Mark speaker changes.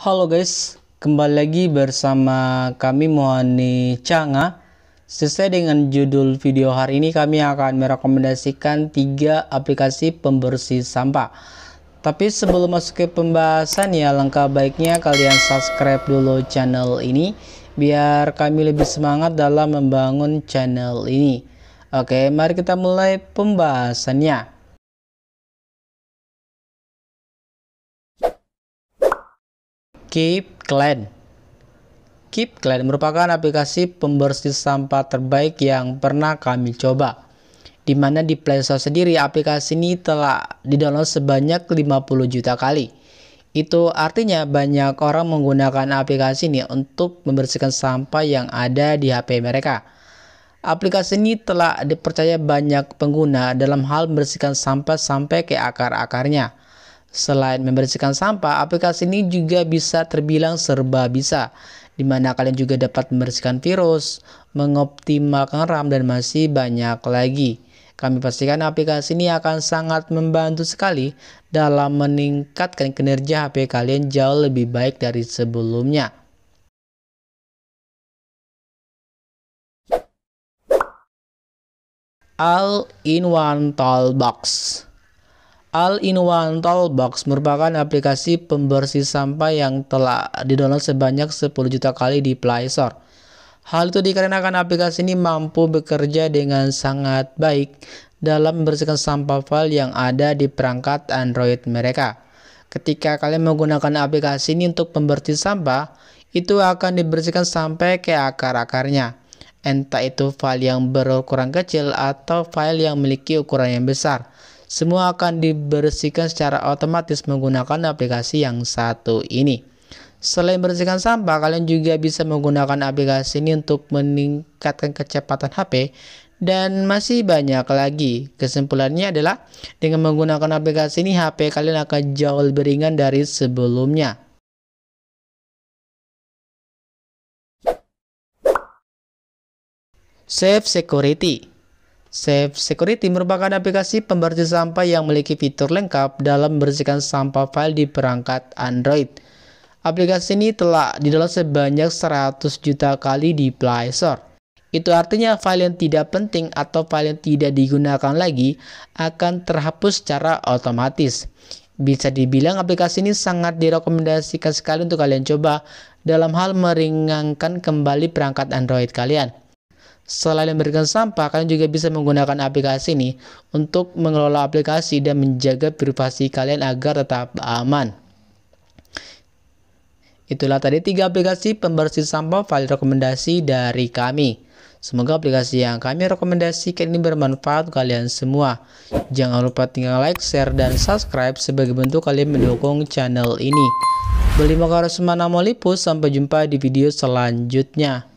Speaker 1: Halo guys, kembali lagi bersama kami Mohani Changa. Sesuai dengan judul video hari ini, kami akan merekomendasikan tiga aplikasi pembersih sampah. Tapi sebelum masuk ke pembahasan ya, langkah baiknya kalian subscribe dulu channel ini biar kami lebih
Speaker 2: semangat dalam membangun channel ini. Oke, mari kita mulai pembahasannya. Keep Clean. Keep Clean merupakan aplikasi
Speaker 1: pembersih sampah terbaik yang pernah kami coba. Di mana di Play Store sendiri aplikasi ini telah didownload sebanyak 50 juta kali. Itu artinya banyak orang menggunakan aplikasi ini untuk membersihkan sampah yang ada di HP mereka. Aplikasi ini telah dipercaya banyak pengguna dalam hal membersihkan sampah sampai ke akar-akarnya Selain membersihkan sampah, aplikasi ini juga bisa terbilang serba bisa, di mana kalian juga dapat membersihkan virus, mengoptimalkan RAM, dan masih banyak lagi. Kami pastikan aplikasi ini akan sangat membantu sekali dalam meningkatkan kinerja HP kalian
Speaker 2: jauh lebih baik dari sebelumnya. All in One
Speaker 1: Toolbox All in One Toolbox merupakan aplikasi pembersih sampah yang telah didownload sebanyak 10 juta kali di Play Store. Hal itu dikarenakan aplikasi ini mampu bekerja dengan sangat baik dalam membersihkan sampah file yang ada di perangkat Android mereka. Ketika kalian menggunakan aplikasi ini untuk pembersih sampah, itu akan dibersihkan sampai ke akar-akarnya. Entah itu file yang berukuran kecil atau file yang memiliki ukuran yang besar semua akan dibersihkan secara otomatis menggunakan aplikasi yang satu ini. Selain membersihkan sampah, kalian juga bisa menggunakan aplikasi ini untuk meningkatkan kecepatan HP dan masih banyak lagi. Kesimpulannya
Speaker 2: adalah dengan menggunakan aplikasi ini HP kalian akan jauh lebih ringan dari sebelumnya. Safe Security Safe Security merupakan aplikasi
Speaker 1: pembersih sampah yang memiliki fitur lengkap dalam membersihkan sampah file di perangkat Android. Aplikasi ini telah didownload sebanyak 100 juta kali di Play Store. Itu artinya file yang tidak penting atau file yang tidak digunakan lagi akan terhapus secara otomatis. Bisa dibilang aplikasi ini sangat direkomendasikan sekali untuk kalian coba dalam hal meringankan kembali perangkat Android kalian. Selain memberikan sampah, kalian juga bisa menggunakan aplikasi ini untuk mengelola aplikasi dan menjaga privasi kalian agar tetap aman. Itulah tadi tiga aplikasi pembersih sampah file rekomendasi dari kami. Semoga aplikasi yang kami rekomendasikan ini bermanfaat untuk kalian semua. Jangan lupa tinggal like, share, dan subscribe sebagai bentuk kalian mendukung channel ini.
Speaker 2: Beli Makarosemana Lipus. sampai jumpa di video selanjutnya.